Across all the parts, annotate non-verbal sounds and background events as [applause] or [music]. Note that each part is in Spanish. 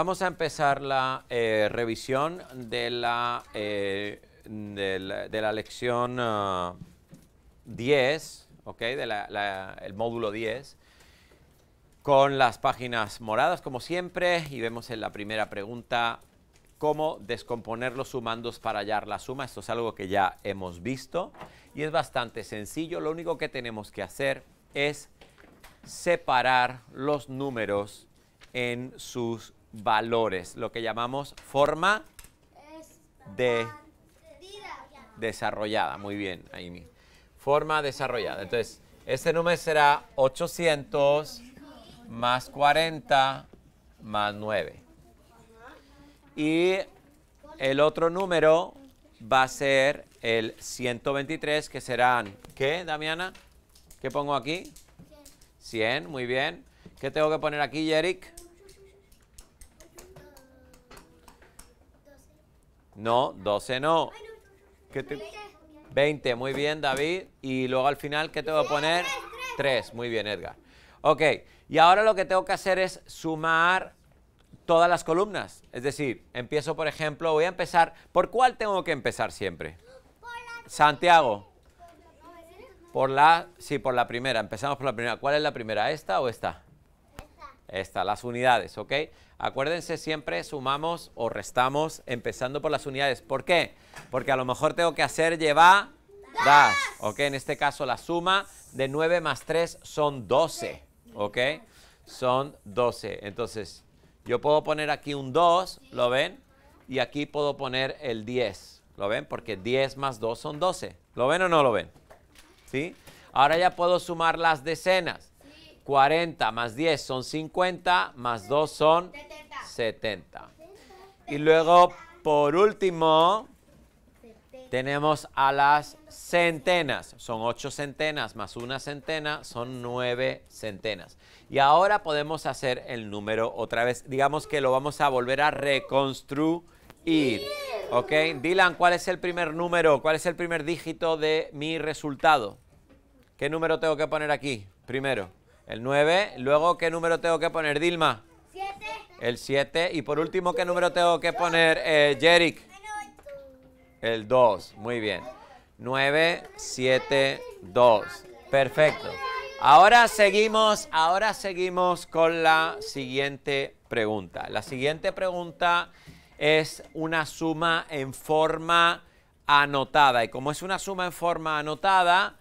Vamos a empezar la eh, revisión de la, eh, de, lección 10, ah, okay, de el módulo 10, con las páginas moradas, como siempre, y vemos en la primera pregunta cómo descomponer los sumandos para hallar la suma. Esto es algo que ya hemos visto y es bastante sencillo. Lo único que tenemos que hacer es separar los números en sus valores, lo que llamamos forma de desarrollada. Muy bien, mi Forma desarrollada. Entonces, este número será 800 más 40 más 9. Y el otro número va a ser el 123, que serán, ¿qué, Damiana? ¿Qué pongo aquí? 100, muy bien. ¿Qué tengo que poner aquí, Yerick? No, 12 no. 20, muy bien, David. Y luego al final, ¿qué te voy a poner? 3, muy bien, Edgar. Ok, y ahora lo que tengo que hacer es sumar todas las columnas. Es decir, empiezo, por ejemplo, voy a empezar... ¿Por cuál tengo que empezar siempre? Santiago. Por la... Sí, por la primera. Empezamos por la primera. ¿Cuál es la primera? ¿Esta o esta? Está, las unidades, ¿ok? Acuérdense, siempre sumamos o restamos empezando por las unidades. ¿Por qué? Porque a lo mejor tengo que hacer llevar das, ¿ok? En este caso la suma de 9 más 3 son 12, ¿ok? Son 12. Entonces, yo puedo poner aquí un 2, ¿lo ven? Y aquí puedo poner el 10, ¿lo ven? Porque 10 más 2 son 12. ¿Lo ven o no lo ven? ¿Sí? Ahora ya puedo sumar las decenas. 40 más 10 son 50, más 2 son 70. Y luego, por último, tenemos a las centenas. Son 8 centenas más una centena, son 9 centenas. Y ahora podemos hacer el número otra vez. Digamos que lo vamos a volver a reconstruir. ¿Ok? Dylan, ¿cuál es el primer número? ¿Cuál es el primer dígito de mi resultado? ¿Qué número tengo que poner aquí primero? El 9. Luego, ¿qué número tengo que poner, Dilma? 7. El 7. Y por último, ¿qué número tengo que poner, Jeric? Eh, El 2. Muy bien. 9, 7, 2. Perfecto. Ahora seguimos, ahora seguimos con la siguiente pregunta. La siguiente pregunta es una suma en forma anotada. Y como es una suma en forma anotada,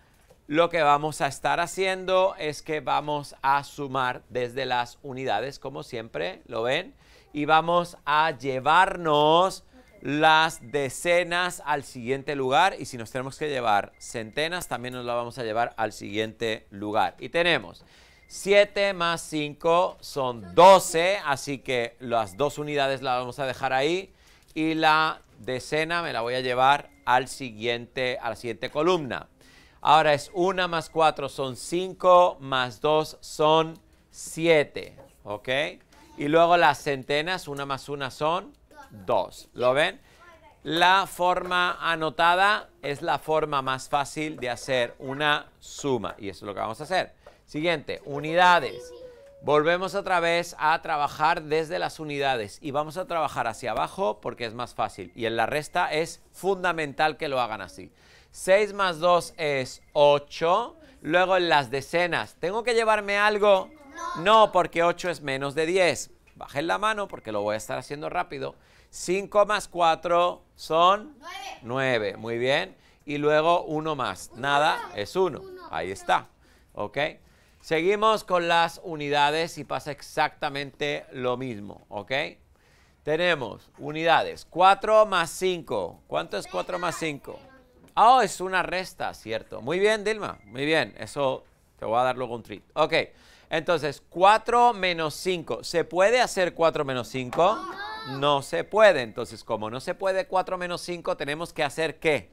lo que vamos a estar haciendo es que vamos a sumar desde las unidades, como siempre, ¿lo ven? Y vamos a llevarnos las decenas al siguiente lugar y si nos tenemos que llevar centenas, también nos la vamos a llevar al siguiente lugar. Y tenemos 7 más 5 son 12, así que las dos unidades las vamos a dejar ahí y la decena me la voy a llevar al siguiente, a la siguiente columna. Ahora es 1 más 4 son 5, más 2 son 7. ¿Ok? Y luego las centenas, 1 más 1 son 2. ¿Lo ven? La forma anotada es la forma más fácil de hacer una suma. Y eso es lo que vamos a hacer. Siguiente, unidades. Volvemos otra vez a trabajar desde las unidades y vamos a trabajar hacia abajo porque es más fácil. Y en la resta es fundamental que lo hagan así. 6 más 2 es 8. Luego en las decenas, ¿tengo que llevarme algo? No. porque 8 es menos de 10. Bajen la mano porque lo voy a estar haciendo rápido. 5 más 4 son 9. Muy bien. Y luego 1 más. Nada, es 1. Ahí está. ¿Ok? Seguimos con las unidades y pasa exactamente lo mismo. ¿Ok? Tenemos unidades. 4 más 5. ¿Cuánto es 4 más 5? Ah, oh, es una resta, cierto. Muy bien, Dilma. Muy bien. Eso te voy a dar luego un treat. Ok. Entonces, 4 menos 5. ¿Se puede hacer 4 menos 5? No. no se puede. Entonces, como no se puede 4 menos 5, tenemos que hacer ¿qué?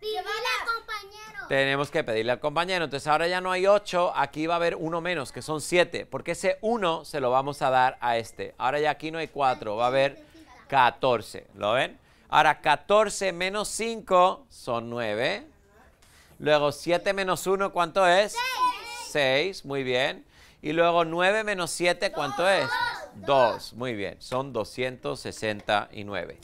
Pedirle al compañero. Tenemos que pedirle al compañero. Entonces, ahora ya no hay 8. Aquí va a haber 1 menos, que son 7. Porque ese 1 se lo vamos a dar a este. Ahora ya aquí no hay 4. Va a haber 14. ¿Lo ven? Ahora 14 menos 5 son 9. Luego 7 menos 1, ¿cuánto es? 6. 6, muy bien. Y luego 9 menos 7, ¿cuánto es? 2, muy bien. Son 269.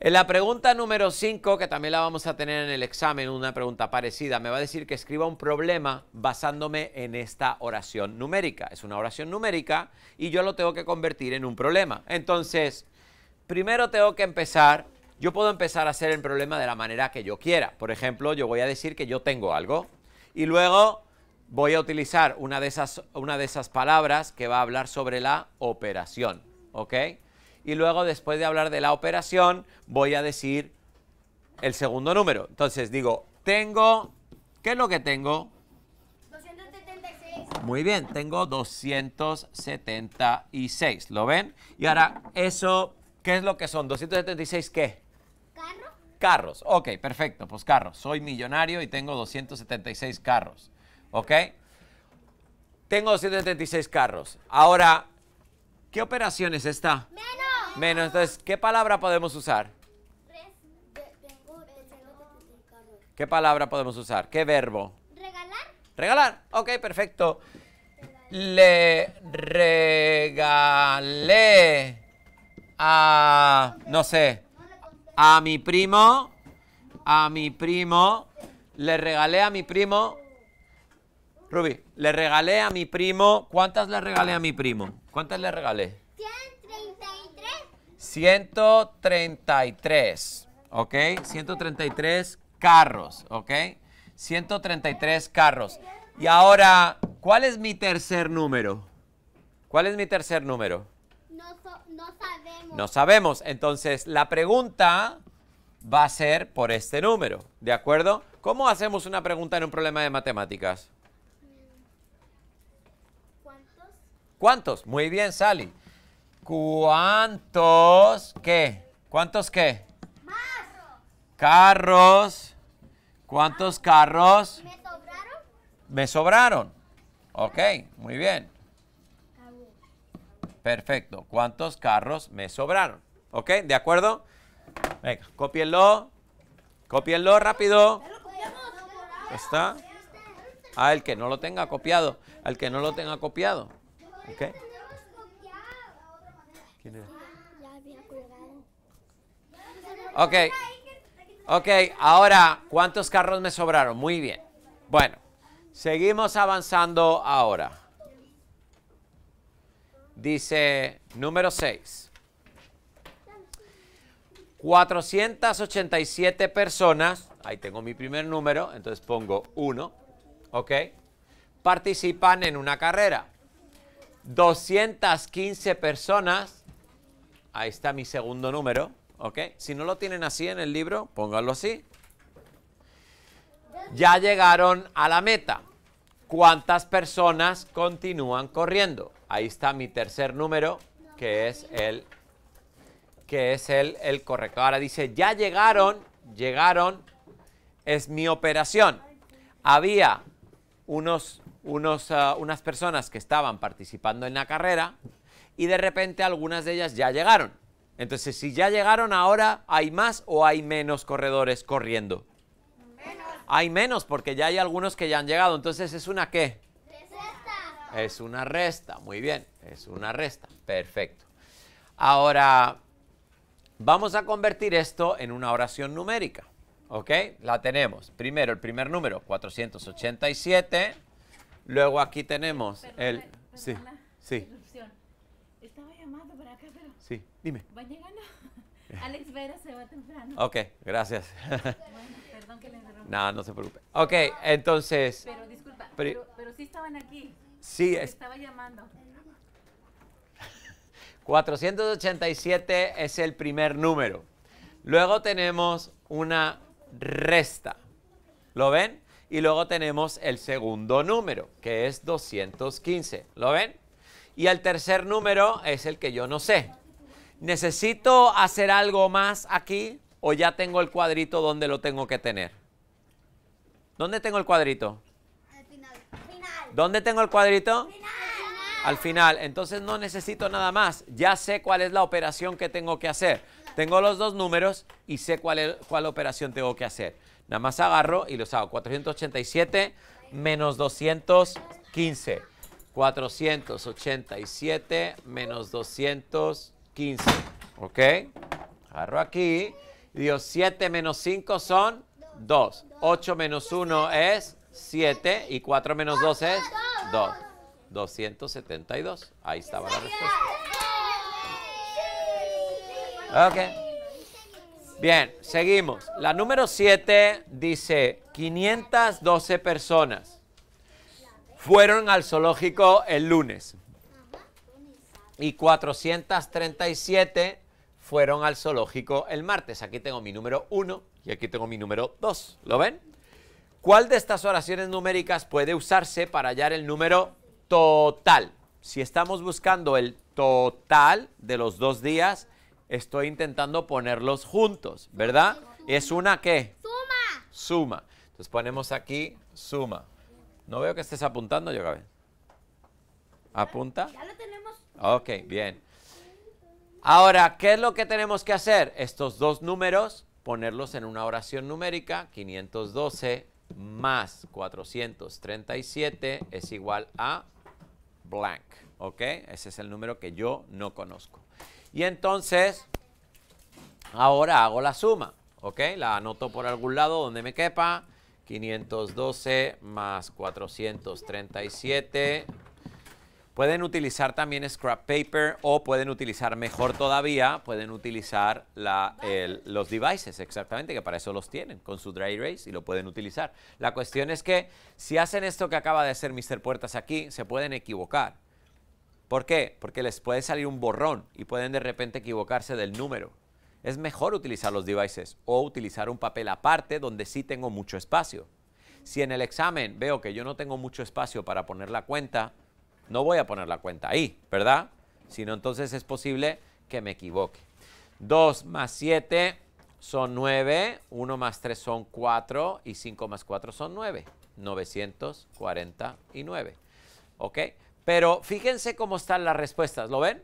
En la pregunta número 5, que también la vamos a tener en el examen, una pregunta parecida, me va a decir que escriba un problema basándome en esta oración numérica. Es una oración numérica y yo lo tengo que convertir en un problema. Entonces, primero tengo que empezar, yo puedo empezar a hacer el problema de la manera que yo quiera. Por ejemplo, yo voy a decir que yo tengo algo y luego voy a utilizar una de esas, una de esas palabras que va a hablar sobre la operación, ¿ok? Y luego después de hablar de la operación voy a decir el segundo número. Entonces digo, tengo, ¿qué es lo que tengo? 276. Muy bien, tengo 276, ¿lo ven? Y ahora eso ¿Qué es lo que son? ¿276 qué? Carros. Carros. Ok, perfecto. Pues carros. Soy millonario y tengo 276 carros. ¿Ok? Tengo 276 carros. Ahora, ¿qué operación es esta? Menos. Menos. Entonces, ¿qué palabra podemos usar? ¿Qué palabra podemos usar? ¿Qué verbo? Regalar. Regalar. Ok, perfecto. Le regalé a, no sé, a mi primo, a mi primo, le regalé a mi primo, Ruby, le regalé a mi primo, ¿cuántas le regalé a mi primo? ¿Cuántas le regalé? 133. 133, ¿ok? 133 carros, ¿ok? 133 carros. Y ahora, ¿cuál es mi tercer número? ¿Cuál es mi tercer número? No sabemos. No sabemos. Entonces, la pregunta va a ser por este número, ¿de acuerdo? ¿Cómo hacemos una pregunta en un problema de matemáticas? ¿Cuántos? ¿Cuántos? Muy bien, Sally. ¿Cuántos qué? ¿Cuántos qué? Carros. ¿Cuántos ah. carros? Me sobraron. Me sobraron. Ok, muy bien. Perfecto. ¿Cuántos carros me sobraron? ¿Ok? ¿De acuerdo? Venga, cópienlo. Cópienlo rápido. ¿Está? Ah, el que no lo tenga copiado. Al que no lo tenga copiado. ¿Ok? Ok. Ok, ahora, ¿cuántos carros me sobraron? Muy bien. Bueno, seguimos avanzando ahora. Dice número 6. 487 personas, ahí tengo mi primer número, entonces pongo 1, ¿ok? Participan en una carrera. 215 personas, ahí está mi segundo número, ¿ok? Si no lo tienen así en el libro, pónganlo así. Ya llegaron a la meta. ¿Cuántas personas continúan corriendo? Ahí está mi tercer número, que es el, que es el, el correcto. Ahora dice, ya llegaron, llegaron, es mi operación. Había unos, unos, ah, unas personas que estaban participando en la carrera y de repente algunas de ellas ya llegaron. Entonces, si ya llegaron ahora, ¿hay más o hay menos corredores corriendo? Hay menos porque ya hay algunos que ya han llegado. Entonces, ¿es una qué? Es una resta, muy bien, es una resta, perfecto. Ahora, vamos a convertir esto en una oración numérica, ¿ok? La tenemos. Primero, el primer número, 487. Luego aquí tenemos el... sí, sí. Estaba llamando para acá, pero... Sí, dime. Va llegando. [laughs] Alex Vera se va temprano. Ok, gracias. bueno, [laughs] perdón que le interrumpa. No, no se preocupe. Ok, entonces... Pero disculpa, pero sí estaban aquí. Sí, estaba llamando. 487 [laughs] es el primer número. Luego tenemos una resta. ¿Lo ven? Y luego tenemos el segundo número, que es 215. ¿Lo ven? Y el tercer número es el que yo no sé. ¿Necesito hacer algo más aquí o ya tengo el cuadrito donde lo tengo que tener? ¿Dónde tengo el cuadrito? ¿Dónde tengo el cuadrito? Al final. Entonces no necesito nada más. Ya sé cuál es la operación que tengo que hacer. Tengo los dos números y sé cuál, es, cuál operación tengo que hacer. Nada más agarro y los hago. 487 menos 215. 487 menos 215. ¿Ok? Agarro aquí. Dios, 7 menos 5 son 2. 8 menos 1 es 7 y 4 menos 2 es 2. 272. Ahí estaba la respuesta. Bien, seguimos. La número 7 dice 512 personas fueron al zoológico el lunes y 437 fueron al zoológico el martes. Aquí tengo mi número 1 y aquí tengo mi número 2. ¿Lo ven? ¿Cuál de estas oraciones numéricas puede usarse para hallar el número total? Si estamos buscando el total de los dos días, estoy intentando ponerlos juntos, ¿verdad? ¿Es una qué? Suma. Suma. Entonces ponemos aquí suma. No veo que estés apuntando, yo ¿Apunta? Ya lo tenemos. Ok, bien. Ahora, ¿qué es lo que tenemos que hacer? Estos dos números, ponerlos en una oración numérica, 512 más 437 es igual a blank, ¿ok? Ese es el número que yo no conozco. Y entonces, ahora hago la suma, ¿ok? La anoto por algún lado donde me quepa. 512 más 437 Pueden utilizar también scrap paper o pueden utilizar, mejor todavía, pueden utilizar los devices, exactamente, que para eso los tienen, con su dry erase y lo pueden utilizar. La cuestión es que si hacen esto que acaba de hacer Mr. Puertas aquí, se pueden equivocar. ¿Por qué? Porque les puede salir un borrón y pueden de repente equivocarse del número. Es mejor utilizar los devices o utilizar un papel aparte donde sí tengo mucho espacio. Si en el examen veo que yo no tengo mucho espacio para poner la cuenta, no voy a poner la cuenta ahí, ¿verdad? Sino entonces es posible que me equivoque. 2 más 7 son 9, 1 más 3 son 4 y 5 más 4 son 9. 949. ¿Ok? Pero fíjense cómo están las respuestas. ¿Lo ven?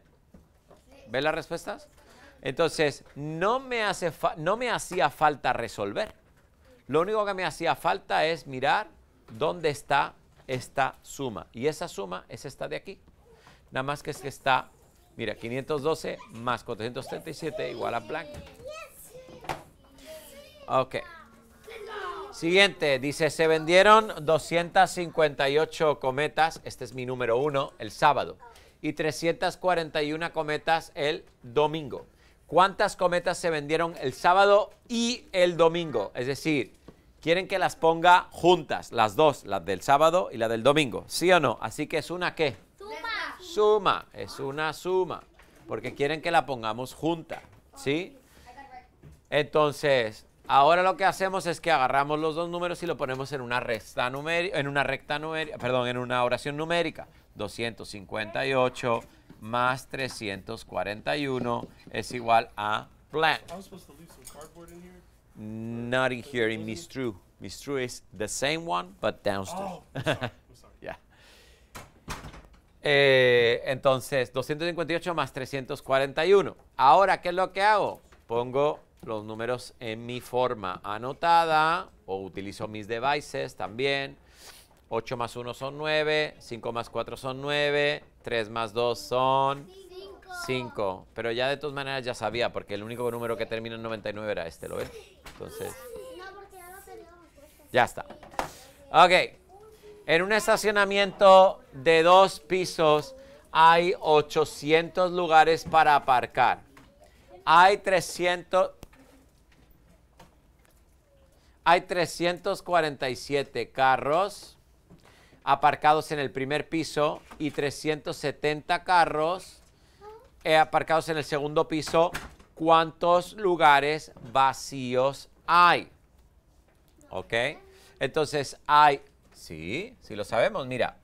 ¿Ven las respuestas? Entonces, no me, hace no me hacía falta resolver. Lo único que me hacía falta es mirar dónde está esta suma. Y esa suma es esta de aquí. Nada más que es que está, mira, 512 más 437 igual a blank Ok. Siguiente, dice, se vendieron 258 cometas, este es mi número uno, el sábado, y 341 cometas el domingo. ¿Cuántas cometas se vendieron el sábado y el domingo? Es decir, quieren que las ponga juntas, las dos, las del sábado y la del domingo, ¿sí o no? Así que es una qué? Suma. Suma, es una suma, porque quieren que la pongamos junta, ¿sí? Entonces, ahora lo que hacemos es que agarramos los dos números y lo ponemos en una resta numérica, en una recta numérica, perdón, en una oración numérica. 258 más 341 es igual a blank. Not in here, in Miss True is the same one, but downstairs. Oh, sorry. [laughs] Eh, entonces, 258 más 341. Ahora, ¿qué es lo que hago? Pongo los números en mi forma anotada o utilizo mis devices también. 8 más 1 son 9, 5 más 4 son 9, 3 más 2 son 5. Pero ya de todas maneras ya sabía, porque el único número que termina en 99 era este, ¿lo ves? Entonces, ya está. Ok. En un estacionamiento de dos pisos hay 800 lugares para aparcar. Hay 300... Hay 347 carros aparcados en el primer piso y 370 carros eh, aparcados en el segundo piso cuántos lugares vacíos hay. ¿Ok? Entonces hay, sí, sí lo sabemos, mira,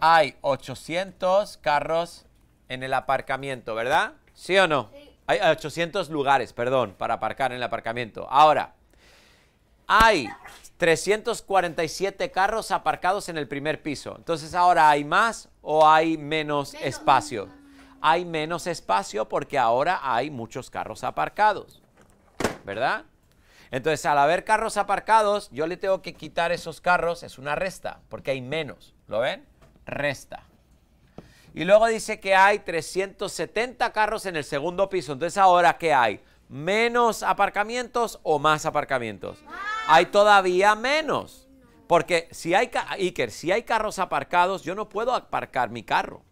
hay 800 carros en el aparcamiento, ¿verdad? ¿Sí o no? Hay 800 lugares, perdón, para aparcar en el aparcamiento. Ahora, hay 347 carros aparcados en el primer piso. Entonces, ¿ahora hay más o hay menos, espacio? hay menos espacio porque ahora hay muchos carros aparcados, ¿verdad? Entonces, al haber carros aparcados, yo le tengo que quitar esos carros, es una resta, porque hay menos, ¿lo ven? Resta. Y luego dice que hay 370 carros en el segundo piso, entonces ahora ¿qué hay? ¿Menos aparcamientos o más aparcamientos? Hay todavía menos. Porque si hay, Iker, si hay carros aparcados, yo no puedo aparcar mi carro.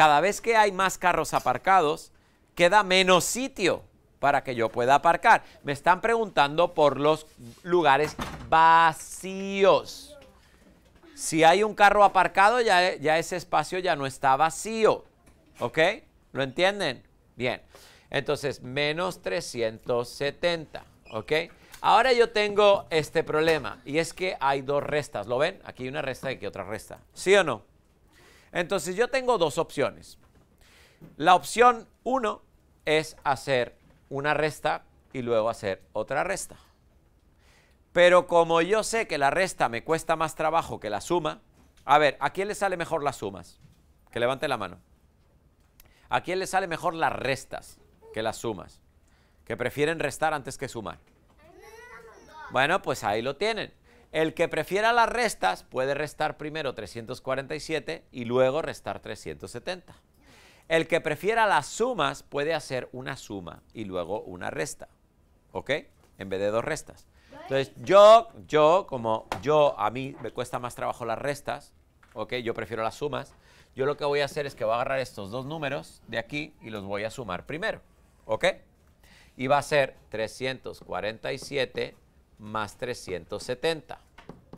Cada vez que hay más carros aparcados, queda menos sitio para que yo pueda aparcar. Me están preguntando por los lugares vacíos. Si hay un carro aparcado, ya, ese espacio ya no está vacío. ¿Ok? ¿Lo entienden? Bien. Entonces, menos 370. ¿Ok? Ahora yo tengo este problema y es que hay dos restas. ¿Lo ven? Aquí hay una resta y aquí otra resta. ¿Sí o no? Entonces yo tengo dos opciones. La opción uno es hacer una resta y luego hacer otra resta. Pero como yo sé que la resta me cuesta más trabajo que la suma, a ver, ¿a quién le sale mejor las sumas? Que levante la mano. ¿A quién le sale mejor las restas que las sumas? Que prefieren restar antes que sumar. Bueno, pues ahí lo tienen. El que prefiera las restas puede restar primero 347 y luego restar 370. El que prefiera las sumas puede hacer una suma y luego una resta. ¿Ok? En vez de dos restas. Entonces, yo, yo, como yo, a mí me cuesta más trabajo las restas, ¿ok? Yo prefiero las sumas. Yo lo que voy a hacer es que voy a agarrar estos dos números de aquí y los voy a sumar primero, ¿ok? Y va a ser 347 más 370.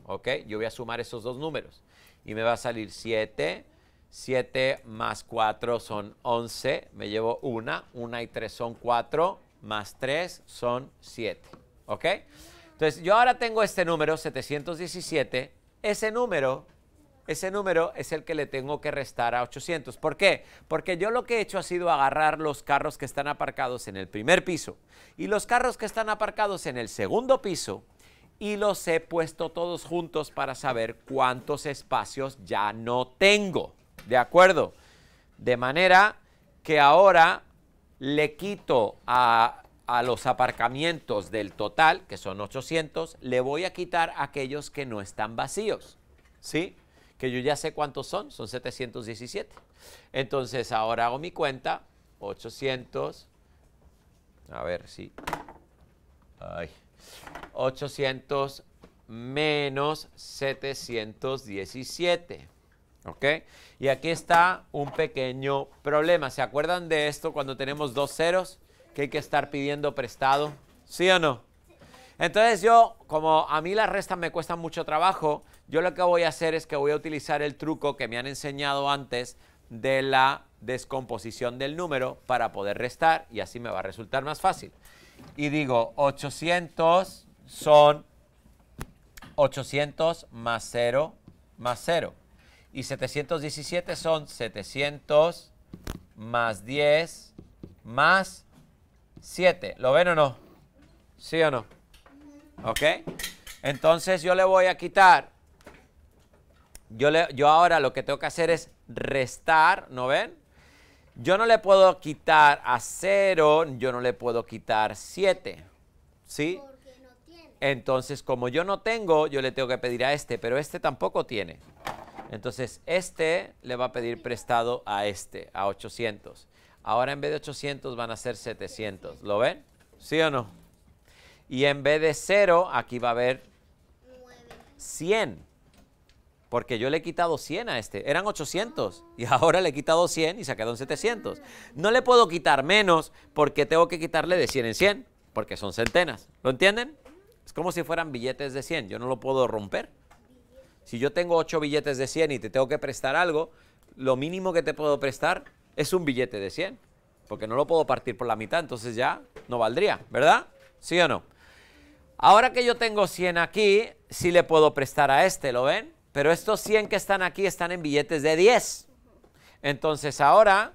¿Ok? Yo voy a sumar esos dos números. Y me va a salir 7. 7 más 4 son 11. Me llevo 1. 1 y 3 son 4. Más 3 son 7. ¿Ok? Entonces, yo ahora tengo este número, 717. Ese número ese número es el que le tengo que restar a 800. ¿Por qué? Porque yo lo que he hecho ha sido agarrar los carros que están aparcados en el primer piso y los carros que están aparcados en el segundo piso y los he puesto todos juntos para saber cuántos espacios ya no tengo. ¿De acuerdo? De manera que ahora le quito a, a los aparcamientos del total, que son 800, le voy a quitar aquellos que no están vacíos. ¿Sí? que yo ya sé cuántos son, son 717. Entonces ahora hago mi cuenta, 800, a ver si, ay, 800 menos 717. ¿Ok? Y aquí está un pequeño problema. ¿Se acuerdan de esto cuando tenemos dos ceros? Que hay que estar pidiendo prestado. ¿Sí o no? Entonces yo, como a mí las restas me cuestan mucho trabajo, yo lo que voy a hacer es que voy a utilizar el truco que me han enseñado antes de la descomposición del número para poder restar y así me va a resultar más fácil. Y digo, 800 son 800 más 0 más 0. Y 717 son 700 más 10 más 7. ¿Lo ven o no? ¿Sí o no? ¿Ok? Entonces yo le voy a quitar yo, le, yo ahora lo que tengo que hacer es restar, ¿no ven? Yo no le puedo quitar a 0, yo no le puedo quitar 7. ¿Sí? Entonces, como yo no tengo, yo le tengo que pedir a este, pero este tampoco tiene. Entonces, este le va a pedir prestado a este, a 800. Ahora en vez de 800 van a ser 700. ¿Lo ven? ¿Sí o no? Y en vez de 0, aquí va a haber 100 porque yo le he quitado 100 a este. Eran 800 y ahora le he quitado 100 y se ha en 700. No le puedo quitar menos porque tengo que quitarle de 100 en 100, porque son centenas. ¿Lo entienden? Es como si fueran billetes de 100. Yo no lo puedo romper. Si yo tengo 8 billetes de 100 y te tengo que prestar algo, lo mínimo que te puedo prestar es un billete de 100, porque no lo puedo partir por la mitad, entonces ya no valdría, ¿verdad? ¿Sí o no? Ahora que yo tengo 100 aquí, sí le puedo prestar a este, ¿lo ven? Pero estos 100 que están aquí están en billetes de 10. Entonces ahora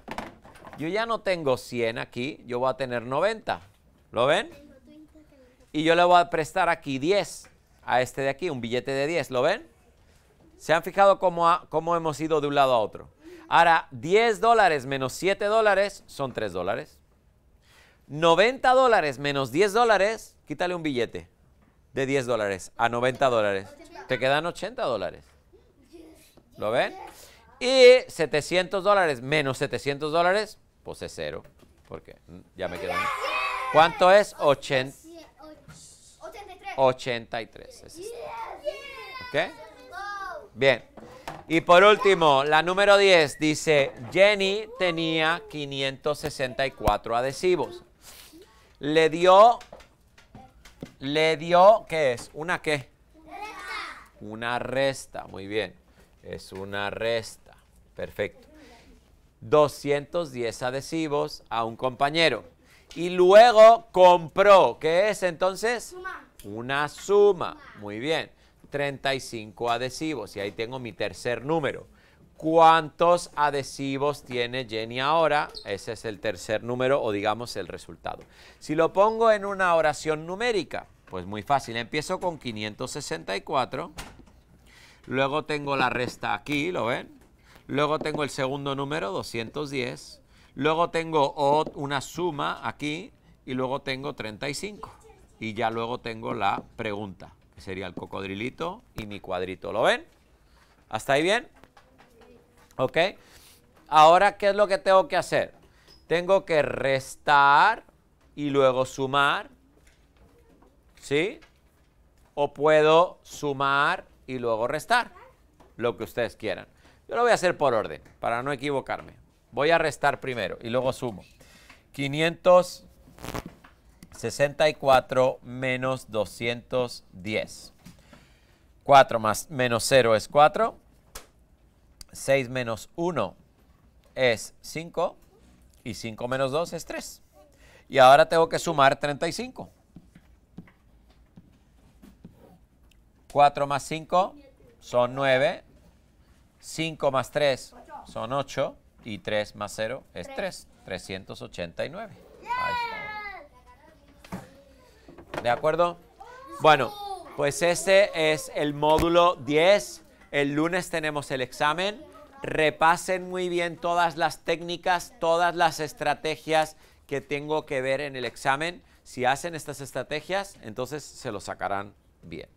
yo ya no tengo 100 aquí, yo voy a tener 90. ¿Lo ven? Y yo le voy a prestar aquí 10 a este de aquí, un billete de 10. ¿Lo ven? ¿Se han fijado cómo, hemos ido de un lado a otro? Ahora, 10 dólares menos 7 dólares son 3 dólares. 90 dólares menos 10 dólares, quítale un billete de 10 dólares a 90 dólares. Te quedan 80 dólares. ¿Lo ven? Y 700 dólares menos 700 dólares, pues es cero. Porque ya me quedan. ¿Cuánto es? 80. 83. ¿Qué? ¿Ok? Bien. Y por último, la número 10 dice, Jenny tenía 564 adhesivos. Le dio, le dio, ¿qué es? ¿Una qué? Una resta, muy bien. Es una resta. Perfecto. 210 adhesivos a un compañero. Y luego compró. ¿Qué es entonces? Una suma. Muy bien. 35 adhesivos. Y ahí tengo mi tercer número. ¿Cuántos adhesivos tiene Jenny ahora? Ese es el tercer número o digamos el resultado. Si lo pongo en una oración numérica, pues muy fácil, empiezo con 564, luego tengo la resta aquí, ¿lo ven? Luego tengo el segundo número, 210, luego tengo una suma aquí y luego tengo 35. Y ya luego tengo la pregunta, que sería el cocodrilito y mi cuadrito, ¿lo ven? ¿Hasta ahí bien? ¿Ok? Ahora, ¿qué es lo que tengo que hacer? Tengo que restar y luego sumar ¿sí? O puedo sumar y luego restar, lo que ustedes quieran. Yo lo voy a hacer por orden, para no equivocarme. Voy a restar primero y luego sumo. 564 menos 210. 4 menos 0 es 4. 6 menos 1 es 5. Y 5 menos 2 es 3. Y ahora tengo que sumar 35. 4 más 5 son 9. 5 más 3 son 8. Y 3 más 0 es 3. 389. ¿De acuerdo? Bueno, pues ese es el módulo 10. El lunes tenemos el examen. Repasen muy bien todas las técnicas, todas las estrategias que tengo que ver en el examen. Si hacen estas estrategias, entonces se lo sacarán bien.